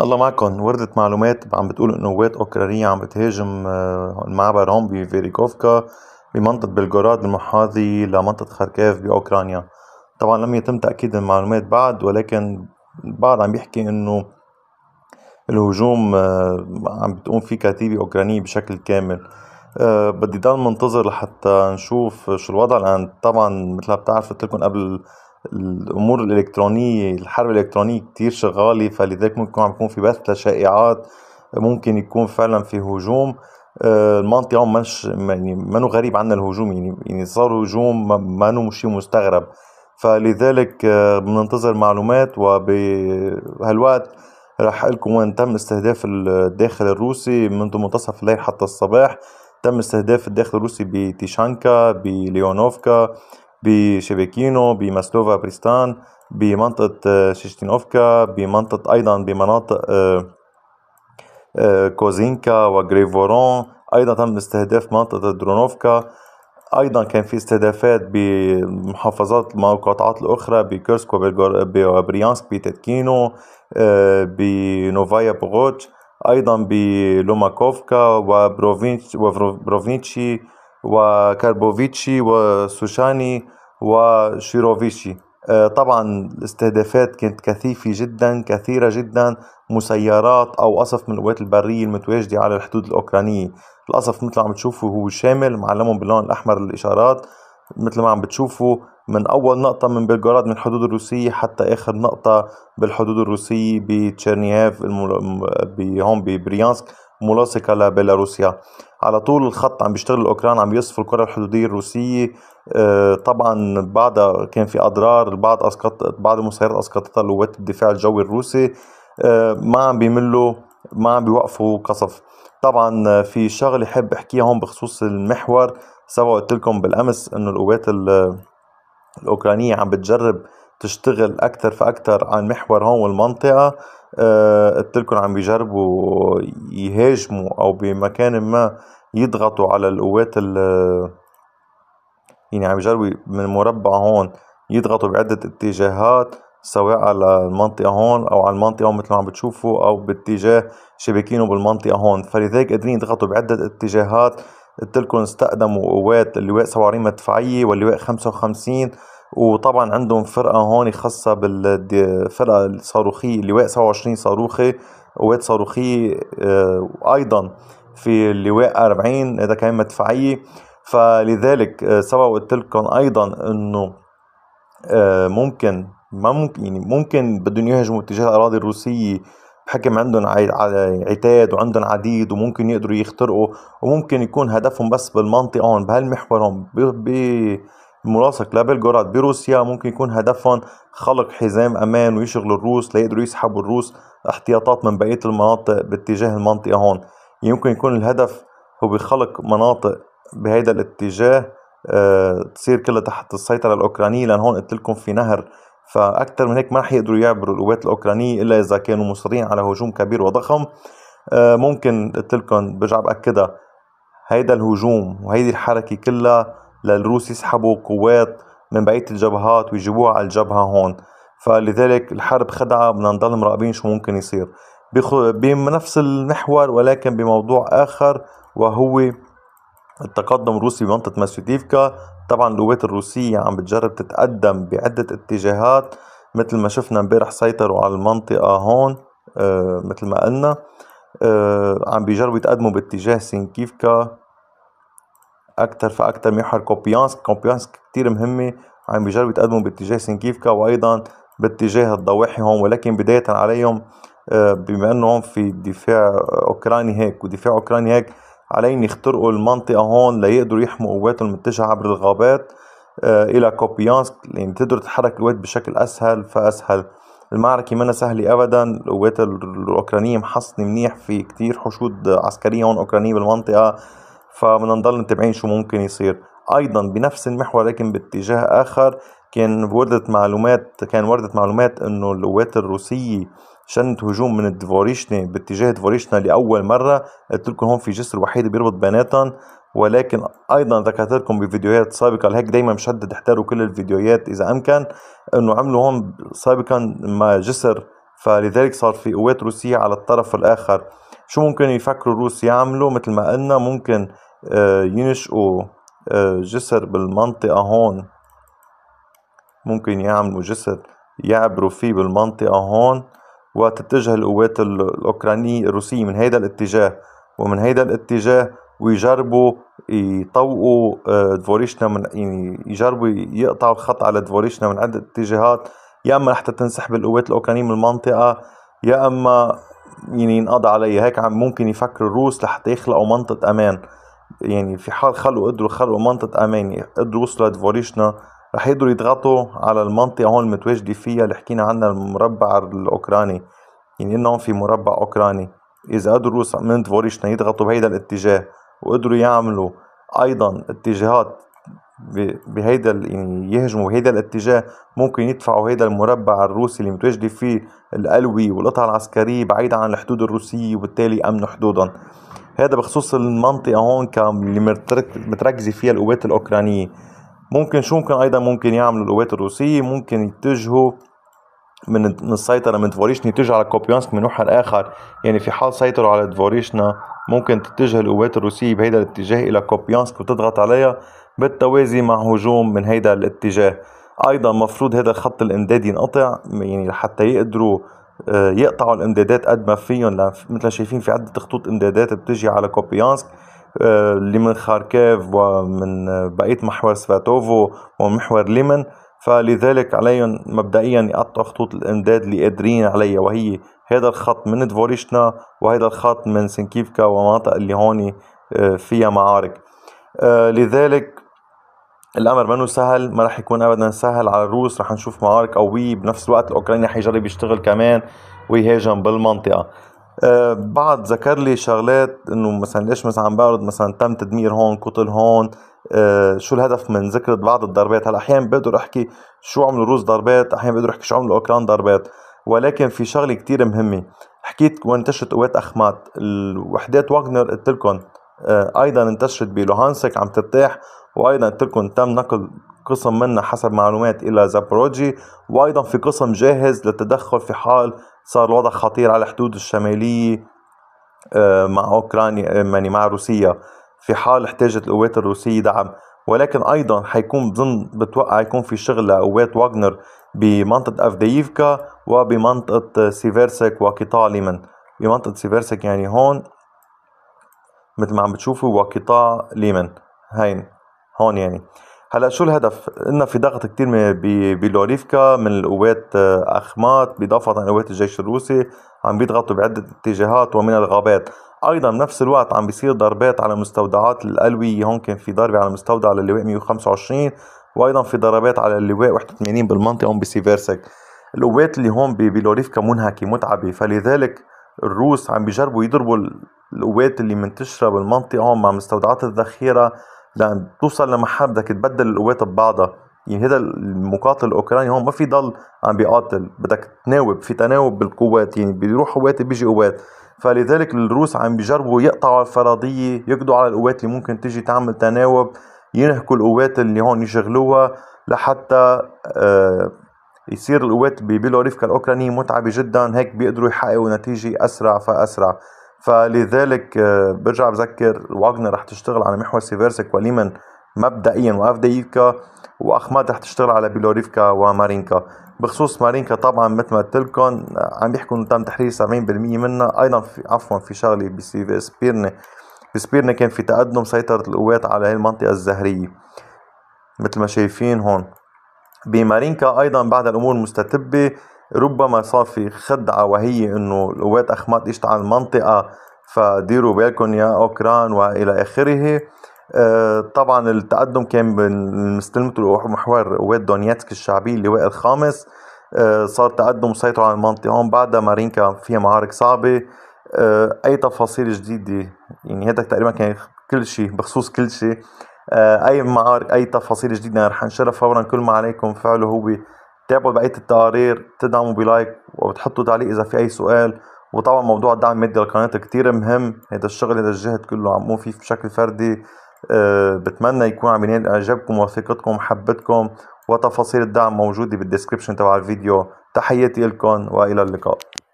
الله معكم وردت معلومات عم بتقول انه قوات اوكرانيه عم بتهاجم آه، المعبر هون بفيريكوفكا بمنطقه بلغوراد المحاذي لمنطقه خركاف باوكرانيا طبعا لم يتم تاكيد المعلومات بعد ولكن البعض عم بيحكي انه الهجوم آه، عم بتقوم فيه كتيبه اوكرانيه بشكل كامل آه، بدي ضل منتظر لحتى نشوف شو الوضع لان طبعا مثل ما بتعرف قلت لكم قبل الامور الالكترونيه الحرب الالكترونيه كتير شغاله فلذلك ممكن عم يكون في بث لشائعات ممكن يكون فعلا في هجوم آه، المنطقه مش يعني منو غريب عنا الهجوم يعني يعني صار هجوم نو شيء مستغرب فلذلك آه، بننتظر معلومات وبهالوقت اقول لكم وين تم استهداف الداخل الروسي منذ منتصف الليل حتى الصباح تم استهداف الداخل الروسي بتيشانكا بليونوفكا بشبكينو بمسلوفا بريستان بمنطقة آه، شيشتينوفكا بمنطقة أيضا بمناطق آه، آه، كوزينكا وغريفورون أيضا تم استهداف منطقة درونوفكا ايضا كان في استهدافات بمحافظات المقاطعات الاخرى بكيرسك وبريانسك بتتكينو بنوفايا بوغوتش ايضا بلوماكوفكا وبروفينشي وكاربوفيتشي وسوشاني وشيروفيتشي آه، طبعا الاستهدافات كانت كثيفة جدا كثيرة جدا مسيرات أو قصف من القوات البرية المتواجدة على الحدود الأوكرانية القصف مثل عم تشوفوا هو شامل معلمهم باللون الأحمر الإشارات مثل ما عم بتشوفوا من أول نقطة من بلغوراد من الحدود الروسية حتى آخر نقطة بالحدود الروسية بتشيرنيهاف هون ببريانسك ملاصقه لبيلاروسيا على طول الخط عم بيشتغل الاوكران عم بيصفوا الكره الحدوديه الروسيه آه، طبعا بعدها كان في اضرار البعض اسقط بعض المسيرات اسقطتها لوات الدفاع الجوي الروسي آه، ما عم بيملوا ما عم بيوقفوا قصف طبعا في شغله حاب احكيها هون بخصوص المحور سواء قلت لكم بالامس انه القوات الاوكرانيه عم بتجرب تشتغل اكثر فاكثر عن محور هون والمنطقه آه، لكم عم بيجربوا يهاجموا او بمكان ما يضغطوا على القوات ال يعني عم يجربوا من المربع هون يضغطوا بعدة اتجاهات سواء على المنطقة هون أو على المنطقة هون مثل ما عم بتشوفوا أو باتجاه شباكينه بالمنطقة هون فلذلك قادرين يضغطوا بعدة اتجاهات لكم استخدموا قوات اللواء 47 مدفعية واللواء 55 وطبعا عندهم فرقه هون خاصه بالفرقه الصاروخيه اللواء 27 صاروخي قوات صاروخيه وأيضا في اللواء 40 هذا كمان مدفعيه فلذلك آه، سبق وقلت لكم ايضا انه آه، ممكن ما ممكن يعني ممكن بدهم يهاجموا اتجاه الاراضي الروسيه بحكم عندهم عتاد وعندهم عديد وممكن يقدروا يخترقوا وممكن يكون هدفهم بس بالمنطقه هون بهالمحور هون الملاصق لبلغراد بروسيا ممكن يكون هدفهم خلق حزام أمان ويشغلوا الروس ليقدروا يسحبوا الروس احتياطات من بقية المناطق باتجاه المنطقة هون يمكن يكون الهدف هو بخلق مناطق بهيدا الاتجاه أه تصير كلها تحت السيطرة الأوكرانية لأن هون قلت لكم في نهر فأكثر من هيك ما رح يقدروا يعبروا القوات الأوكرانية إلا إذا كانوا مصرين على هجوم كبير وضخم أه ممكن قلت لكم برجع بأكدها هيدا الهجوم وهيدي الحركة كلها للروس يسحبوا قوات من بقية الجبهات ويجيبوها على الجبهة هون فلذلك الحرب خدعة بدنا نضل مراقبين شو ممكن يصير بنفس المحور ولكن بموضوع آخر وهو التقدم الروسي بمنطقة ماسوديفكا طبعا القوات الروسية عم بتجرب تتقدم بعدة اتجاهات مثل ما شفنا امبارح سيطروا على المنطقة هون آه مثل ما قلنا آه عم بيجربوا يتقدموا باتجاه سينكيفكا اكثر فاكثر محور كوبيانسك كوبيانسك كثير مهمه عم يعني بيجربوا يتقدموا باتجاه سنكيفكا وايضا باتجاه الضواحي هون ولكن بدايه عليهم آه، بما انه هون في دفاع اوكراني هيك ودفاع اوكراني هيك عليهم يخترقوا المنطقه هون ليقدروا يحموا قواتهم المتجهه عبر الغابات آه، الى كوبيانسك لان تقدر تتحرك القوات بشكل اسهل فاسهل المعركة منا سهلة أبدا القوات الأوكرانية محصنة منيح في كتير حشود عسكرية هون أوكرانية بالمنطقة فبدنا نضل متابعين شو ممكن يصير ايضا بنفس المحور لكن باتجاه اخر كان وردت معلومات كان وردت معلومات انه القوات الروسيه شنت هجوم من الدفوريشنا باتجاه دفوريشنا لاول مره قلت لكم هون في جسر وحيد بيربط بيناتهم ولكن ايضا ذكرت لكم بفيديوهات سابقه لهيك دائما مشدد احضروا كل الفيديوهات اذا امكن انه عملوا هون سابقا ما جسر فلذلك صار في قوات روسيه على الطرف الاخر شو ممكن يفكروا الروس يعملوا مثل ما قلنا ممكن آه، ينشئوا آه، جسر بالمنطقة هون ممكن يعملوا جسر يعبروا فيه بالمنطقة هون وتتجه القوات الأوكرانية الروسية من هيدا الاتجاه ومن هيدا الاتجاه ويجربوا يطوقوا آه، دفوريشنا من يعني يجربوا يقطعوا الخط على دفوريشنا من عدة اتجاهات يا اما حتى تنسحب القوات الاوكرانيه من المنطقه يا اما يعني ينقضى عليها هيك عم ممكن يفكر الروس لحتى يخلقوا منطقه امان يعني في حال خلوا قدروا خلوا منطقة أمان قدروا وصلوا لدفوريشنا رح يقدروا يضغطوا على المنطقة هون المتواجدة فيها اللي حكينا عنها المربع الأوكراني يعني إنه في مربع أوكراني إذا قدروا من دفوريشنا يضغطوا بهيدا الاتجاه وقدروا يعملوا أيضا اتجاهات بهيدا يعني يهجموا بهيدا الاتجاه ممكن يدفعوا هيدا المربع الروسي اللي متواجدة فيه الألوي والقطع العسكرية بعيدة عن الحدود الروسية وبالتالي أمنوا حدودهم هذا بخصوص المنطقه هون كم اللي متركزه فيها القوات الاوكرانيه ممكن شو ممكن ايضا ممكن يعملوا القوات الروسيه ممكن يتجهوا من السيطرة من دفوريشنا يتجه على كوبيانسك من محور آخر يعني في حال سيطروا على دفوريشنا ممكن تتجه القوات الروسية بهيدا الاتجاه إلى كوبيانسك وتضغط عليها بالتوازي مع هجوم من هيدا الاتجاه أيضا مفروض هذا الخط الإمدادي ينقطع يعني حتى يقدروا آه، يقطعوا الامدادات قد ما فيهم مثل ما شايفين في عده خطوط امدادات بتجي على كوبيانسك آه، اللي من خاركيف ومن بقيه محور سفاتوفو ومحور ليمن فلذلك عليهم مبدئيا يقطعوا خطوط الامداد اللي قادرين عليها وهي هذا الخط من دفوريشنا وهذا الخط من سنكيفكا ومناطق اللي هون آه، فيها معارك لذلك الامر منه سهل ما راح يكون ابدا سهل على الروس راح نشوف معارك قويه بنفس الوقت الاوكراني حيجرب يشتغل كمان ويهاجم بالمنطقه أه بعد ذكر لي شغلات انه مثلا ليش مثلا عم بعرض مثلا تم تدمير هون قتل هون أه شو الهدف من ذكر بعض الضربات هلا احيانا بقدر احكي شو عملوا الروس ضربات احيانا بقدر احكي شو عملوا الاوكران ضربات ولكن في شغله كتير مهمه حكيت وانتشرت قوات اخمات الوحدات واغنر قلت لكم آه، ايضا انتشرت بلوهانسك عم ترتاح وايضا تركون تم نقل قسم منها حسب معلومات الى زابروجي وايضا في قسم جاهز للتدخل في حال صار الوضع خطير على الحدود الشماليه آه، مع اوكرانيا آه، يعني مع روسيا في حال احتاجت القوات الروسيه دعم ولكن ايضا حيكون بظن بتوقع يكون في شغل لقوات واغنر بمنطقه افدييفكا وبمنطقه سيفيرسك وقطاع ليمن بمنطقه سيفيرسك يعني هون مثل ما عم بتشوفوا هو قطاع ليمن هين هون يعني هلا شو الهدف؟ قلنا في ضغط كثير بلوريفكا من القوات آه، اخمات باضافه عن قوات الجيش الروسي عم بيضغطوا بعده اتجاهات ومن الغابات، ايضا بنفس الوقت عم بيصير ضربات على مستودعات الالوية هون كان في ضربه على مستودع للواء 125 وايضا في ضربات على اللواء 81 بالمنطقه هون بسيفيرسك. القوات اللي هون بلوريفكا منهكه متعبه فلذلك الروس عم بيجربوا يضربوا القوات اللي منتشره بالمنطقه مع مستودعات الذخيره لان توصل لمحل بدك تبدل القوات ببعضها يعني هذا المقاتل الاوكراني هون ما في ضل عم بيقاتل بدك تناوب في تناوب بالقوات يعني بيروح قوات بيجي قوات فلذلك الروس عم بيجربوا يقطعوا الفرضيه يقضوا على القوات اللي ممكن تيجي تعمل تناوب ينهكوا القوات اللي هون يشغلوها لحتى آه يصير القوات ببيلوريفكا الاوكرانيه متعبه جدا هيك بيقدروا يحققوا نتيجه اسرع فاسرع فلذلك آه، برجع بذكر واغنر رح تشتغل على محور سيفيرسك وليمن مبدئيا وافديفكا واخماد رح تشتغل على بيلوريفكا ومارينكا بخصوص مارينكا طبعا مثل ما قلت لكم عم بيحكوا انه تم تحرير 70% منها ايضا في عفوا في شغله بسبيرني بسبيرني كان في تقدم سيطرة القوات على هي المنطقة الزهرية مثل ما شايفين هون بمارينكا ايضا بعد الامور مستتبة ربما صار في خدعه وهي انه القوات اخمات اجت على المنطقه فديروا بالكم يا اوكران والى اخره آه، طبعا التقدم كان مستلمته محور قوات دونيتسك الشعبيه اللواء الخامس آه، صار تقدم سيطروا على المنطقه هون بعدها مارينكا فيها معارك صعبه آه، اي تفاصيل جديده يعني هذا تقريبا كان كل شيء بخصوص كل شيء اي معارك اي تفاصيل جديده رح انشرها فورا كل ما عليكم فعله هو تابعوا بقيه التقارير تدعموا بلايك وبتحطوا تعليق اذا في اي سؤال وطبعا موضوع الدعم المادي للقناه كتير مهم هذا الشغل هذا الجهد كله عم فيه بشكل فردي أه بتمنى يكون عم ينال اعجابكم وثقتكم ومحبتكم وتفاصيل الدعم موجوده بالديسكربشن تبع الفيديو تحياتي لكم والى اللقاء